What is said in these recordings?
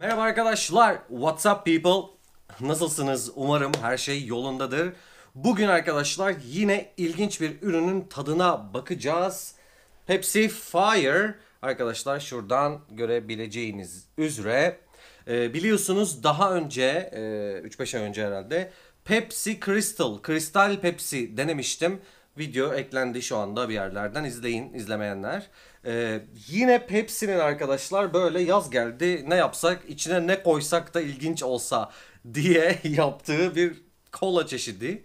Merhaba arkadaşlar, what's up people? Nasılsınız? Umarım her şey yolundadır. Bugün arkadaşlar yine ilginç bir ürünün tadına bakacağız. Pepsi Fire arkadaşlar şuradan görebileceğiniz üzere e, biliyorsunuz daha önce e, 3-5 ay önce herhalde Pepsi Crystal, Kristal Pepsi denemiştim video eklendi şu anda bir yerlerden izleyin izlemeyenler. Ee, yine Pepsi'nin arkadaşlar böyle yaz geldi ne yapsak içine ne koysak da ilginç olsa diye yaptığı bir kola çeşidi.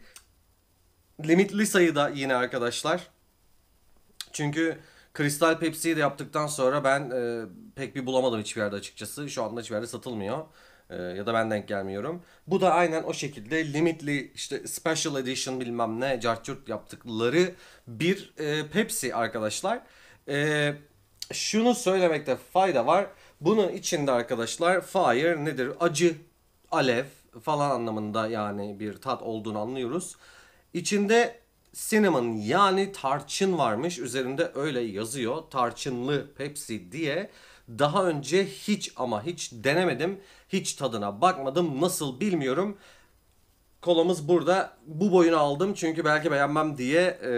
Limitli sayıda yine arkadaşlar. Çünkü Kristal Pepsi'yi de yaptıktan sonra ben e, pek bir bulamadım hiçbir yerde açıkçası. Şu anda hiçbir yerde satılmıyor. Ee, ya da ben denk gelmiyorum. Bu da aynen o şekilde limitli işte special edition bilmem ne cartçurt yaptıkları bir e, Pepsi arkadaşlar. E, şunu söylemekte fayda var. Bunun içinde arkadaşlar fire nedir? Acı, alev falan anlamında yani bir tat olduğunu anlıyoruz. İçinde cinnamon yani tarçın varmış. Üzerinde öyle yazıyor. Tarçınlı Pepsi diye. Daha önce hiç ama hiç denemedim. Hiç tadına bakmadım. Nasıl bilmiyorum. Kolamız burada. Bu boyunu aldım çünkü belki beğenmem diye e,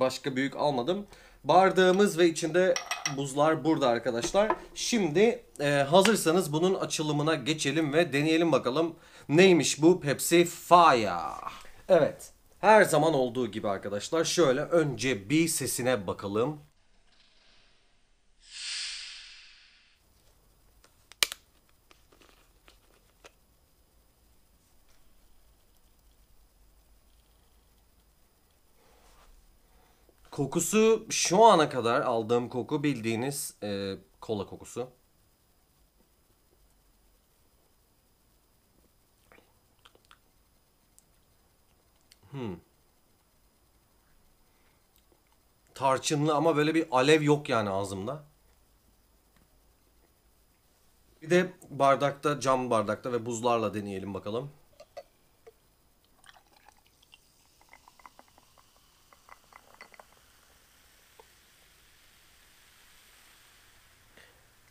başka büyük almadım. Bardağımız ve içinde buzlar burada arkadaşlar. Şimdi e, hazırsanız bunun açılımına geçelim ve deneyelim bakalım neymiş bu Pepsi Fire. Evet her zaman olduğu gibi arkadaşlar şöyle önce bir sesine bakalım. Kokusu şu ana kadar aldığım koku bildiğiniz e, kola kokusu. Hmm. Tarçınlı ama böyle bir alev yok yani ağzımda. Bir de bardakta, cam bardakta ve buzlarla deneyelim bakalım.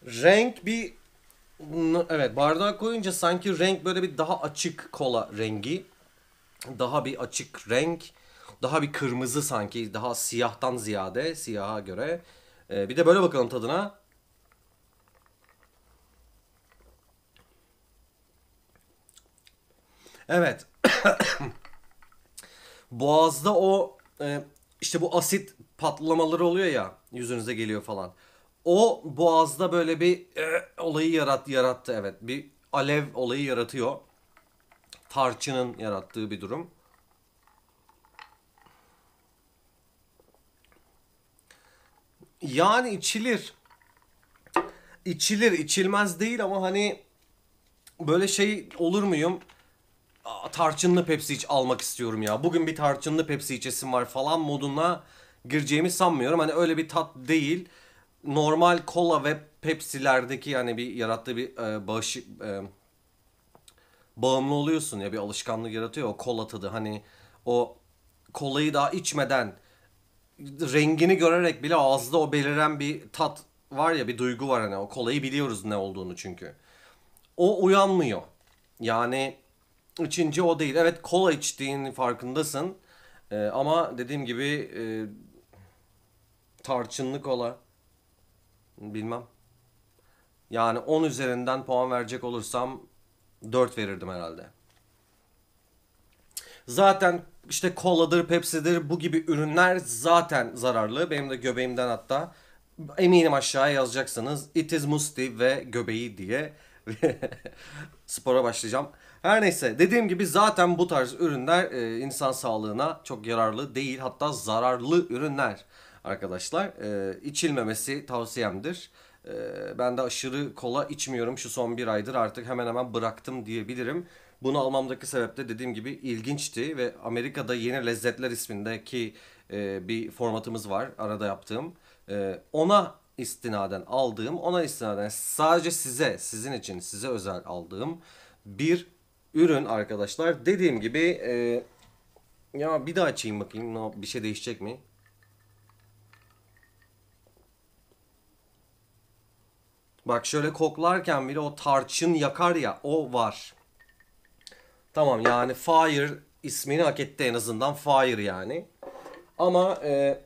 renk bir evet bardağa koyunca sanki renk böyle bir daha açık kola rengi. Daha bir açık renk. Daha bir kırmızı sanki. Daha siyahtan ziyade siyaha göre. Ee, bir de böyle bakalım tadına. Evet. Boğazda o e, işte bu asit patlamaları oluyor ya yüzünüze geliyor falan o boğazda böyle bir e, olayı yarattı, yarattı evet. Bir alev olayı yaratıyor. Tarçının yarattığı bir durum. Yani içilir. İçilir, içilmez değil ama hani böyle şey olur muyum? Aa, tarçınlı Pepsi iç almak istiyorum ya. Bugün bir tarçınlı Pepsi içesim var falan moduna gireceğimi sanmıyorum. Hani öyle bir tat değil normal kola ve Pepsi'lerdeki yani bir yarattığı bir e, bağış, e, bağımlı oluyorsun ya bir alışkanlık yaratıyor o kola tadı hani o kolayı daha içmeden rengini görerek bile ağızda o beliren bir tat var ya bir duygu var hani o kolayı biliyoruz ne olduğunu çünkü. O uyanmıyor. Yani üçüncü o değil. Evet kola içtiğin farkındasın. Ee, ama dediğim gibi e, tarçınlı kola Bilmem. Yani 10 üzerinden puan verecek olursam 4 verirdim herhalde. Zaten işte koladır, pepsidir bu gibi ürünler zaten zararlı. Benim de göbeğimden hatta eminim aşağıya yazacaksınız. It is musti ve göbeği diye spora başlayacağım. Her neyse dediğim gibi zaten bu tarz ürünler e, insan sağlığına çok yararlı değil hatta zararlı ürünler arkadaşlar. E, içilmemesi tavsiyemdir. E, ben de aşırı kola içmiyorum şu son bir aydır artık hemen hemen bıraktım diyebilirim. Bunu almamdaki sebep de dediğim gibi ilginçti ve Amerika'da Yeni Lezzetler ismindeki e, bir formatımız var arada yaptığım. E, ona istinaden aldığım, ona istinaden sadece size, sizin için, size özel aldığım bir ürün arkadaşlar. Dediğim gibi e, ya bir daha açayım bakayım bir şey değişecek mi? Bak şöyle koklarken bile o tarçın yakar ya o var. Tamam yani Fire ismini hak etti en azından Fire yani. Ama e,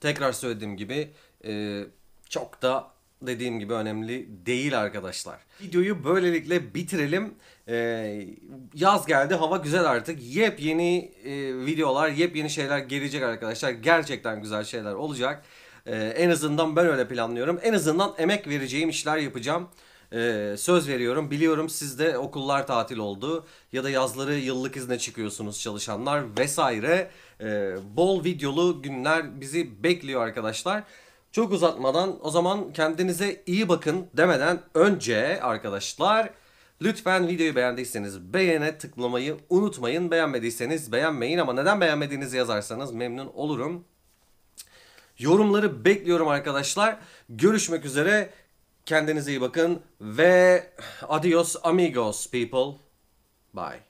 tekrar söylediğim gibi e, çok da dediğim gibi önemli değil arkadaşlar. Videoyu böylelikle bitirelim. Ee, yaz geldi hava güzel artık. Yepyeni e, videolar, yepyeni şeyler gelecek arkadaşlar. Gerçekten güzel şeyler olacak. Ee, en azından ben öyle planlıyorum. En azından emek vereceğim işler yapacağım. Ee, söz veriyorum. Biliyorum sizde okullar tatil oldu ya da yazları yıllık izne çıkıyorsunuz çalışanlar vesaire. Ee, bol videolu günler bizi bekliyor arkadaşlar. Çok uzatmadan o zaman kendinize iyi bakın demeden önce arkadaşlar lütfen videoyu beğendiyseniz beğene tıklamayı unutmayın. Beğenmediyseniz beğenmeyin ama neden beğenmediğinizi yazarsanız memnun olurum. Yorumları bekliyorum arkadaşlar. Görüşmek üzere. Kendinize iyi bakın ve adios amigos people. Bye.